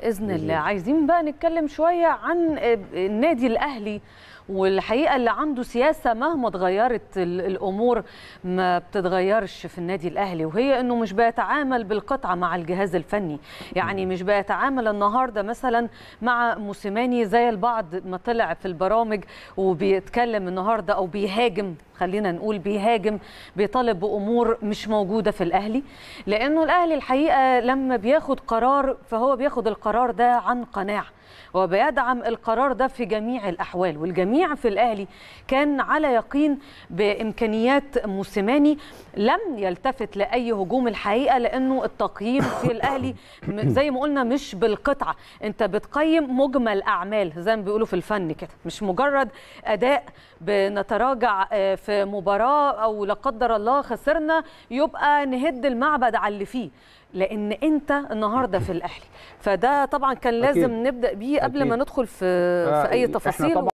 باذن الله عايزين بقى نتكلم شويه عن النادي الاهلي والحقيقه اللي عنده سياسه مهما اتغيرت الامور ما بتتغيرش في النادي الاهلي وهي انه مش بيتعامل بالقطعه مع الجهاز الفني يعني مش بيتعامل النهارده مثلا مع موسيماني زي البعض ما طلع في البرامج وبيتكلم النهارده او بيهاجم خلينا نقول بيهاجم بيطالب بامور مش موجوده في الاهلي لانه الاهلي الحقيقه لما بياخد قرار فهو بياخد القرار ده عن قناعه وبيدعم القرار ده في جميع الأحوال والجميع في الأهلي كان على يقين بإمكانيات موسيماني لم يلتفت لأي هجوم الحقيقة لأنه التقييم في الأهلي زي ما قلنا مش بالقطعة أنت بتقيم مجمل أعمال زي ما بيقولوا في الفن كده مش مجرد أداء بنتراجع آه، في مباراة أو لا قدر الله خسرنا يبقى نهد المعبد على اللي فيه لان انت النهارده في الاهلي فده طبعا كان لازم أكيد. نبدا بيه قبل أكيد. ما ندخل في آه، في اي تفاصيل